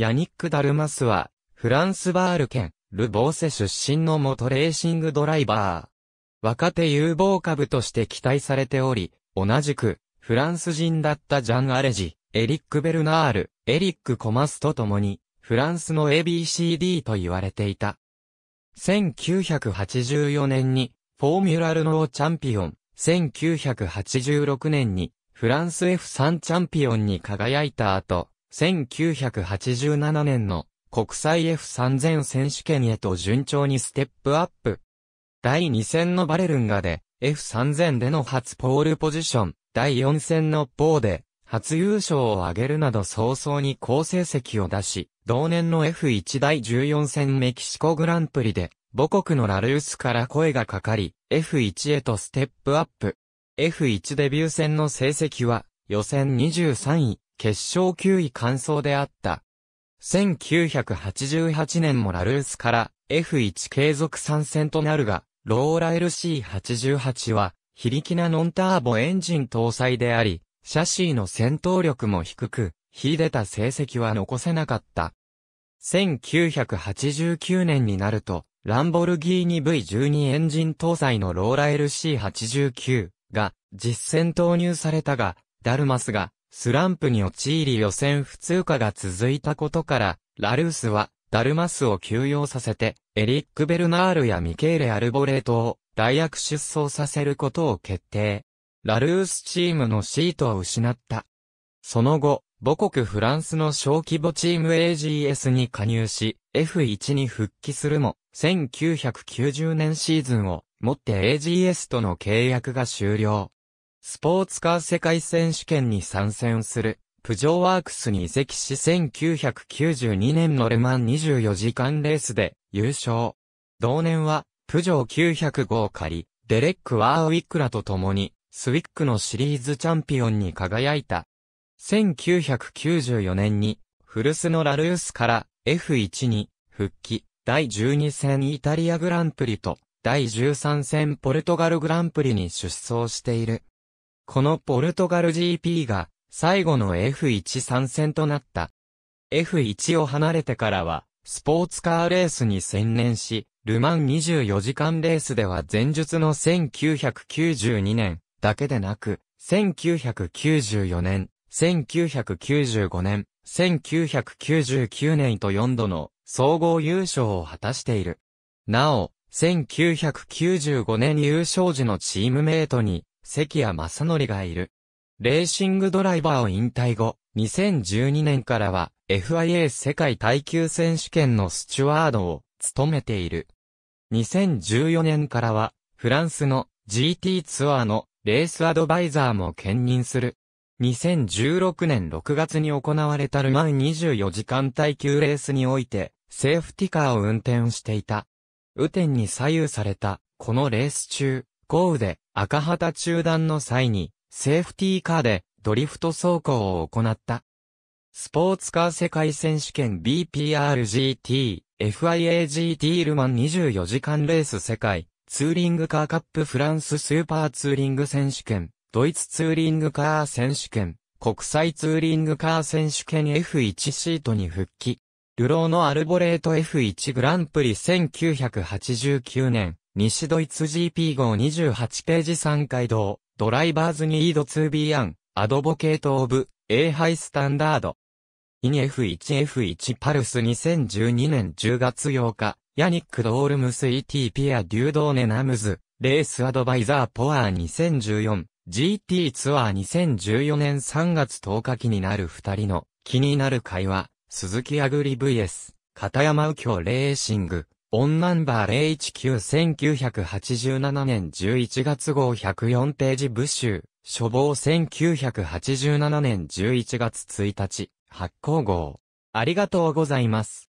ヤニック・ダルマスは、フランスバール県、ルボーセ出身の元レーシングドライバー。若手有望株として期待されており、同じく、フランス人だったジャン・アレジ、エリック・ベルナール、エリック・コマスと共に、フランスの ABCD と言われていた。1984年に、フォーミュラルノーチャンピオン、1986年に、フランス F3 チャンピオンに輝いた後、1987年の国際 F3000 選手権へと順調にステップアップ。第2戦のバレルンガで F3000 での初ポールポジション、第4戦のポーで初優勝を挙げるなど早々に好成績を出し、同年の F1 第14戦メキシコグランプリで母国のラルースから声がかかり、F1 へとステップアップ。F1 デビュー戦の成績は予選23位、決勝9位完走であった。1988年もラルースから F1 継続参戦となるが、ローラ LC88 は、非力なノンターボエンジン搭載であり、シャシーの戦闘力も低く、秀でた成績は残せなかった。1989年になると、ランボルギーニ V12 エンジン搭載のローラ LC89 が実戦投入されたが、ダルマスがスランプに陥り予選不通過が続いたことから、ラルースは、ダルマスを休養させて、エリック・ベルナールやミケーレ・アルボレートを、大役出走させることを決定。ラルースチームのシートを失った。その後、母国フランスの小規模チーム AGS に加入し、F1 に復帰するも、1990年シーズンをもって AGS との契約が終了。スポーツカー世界選手権に参戦する、プジョーワークスに移籍し1992年のレマン24時間レースで優勝。同年は、プジョー905を借り、デレック・ワーウィックらと共に、スウィックのシリーズチャンピオンに輝いた。1994年に、フルスのラルースから F1 に復帰、第12戦イタリアグランプリと、第13戦ポルトガルグランプリに出走している。このポルトガル GP が最後の F1 参戦となった。F1 を離れてからは、スポーツカーレースに専念し、ルマン24時間レースでは前述の1992年だけでなく、1994年、1995年、1999年と4度の総合優勝を果たしている。なお、1995年優勝時のチームメイトに、関谷正則がいる。レーシングドライバーを引退後、2012年からは FIA 世界耐久選手権のスチュワードを務めている。2014年からはフランスの GT ツアーのレースアドバイザーも兼任する。2016年6月に行われたルマン24時間耐久レースにおいて、セーフティカーを運転していた。雨天に左右された、このレース中、豪雨で赤旗中断の際に、セーフティーカーでドリフト走行を行った。スポーツカー世界選手権 BPRGT、FIAGT ルマン24時間レース世界、ツーリングカーカップフランススーパーツーリング選手権、ドイツツーリングカー選手権、国際ツーリングカー選手権 F1 シートに復帰。ルローのアルボレート F1 グランプリ1989年、西ドイツ GP 号28ページ3回堂、ドライバーズニード 2B1、アドボケートオブ、A ハイスタンダード。イニ F1F1 パルス2012年10月8日、ヤニック・ドールムス ET ピア・デュードーネ・ナムズ、レースアドバイザー・ポアー2014、GT ツアー2014年3月10日気になる二人の気になる会話、鈴木アグリ VS、片山右京レーシング、オンナンバー019-1987年11月号104ページ部集、書房1987年11月1日、発行号。ありがとうございます。